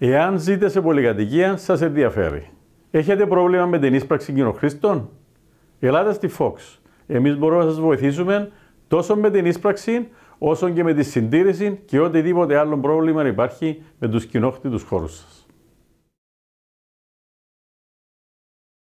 Εάν ζείτε σε πολυκατοικία, σας ενδιαφέρει. Έχετε πρόβλημα με την ίσπραξη κοινοχρήστων. Ελάτε στη Fox. Εμείς μπορούμε να σας βοηθήσουμε τόσο με την ίσπραξη, όσο και με τη συντήρηση και οτιδήποτε άλλο πρόβλημα υπάρχει με τους κοινόχτητους χώρους σας.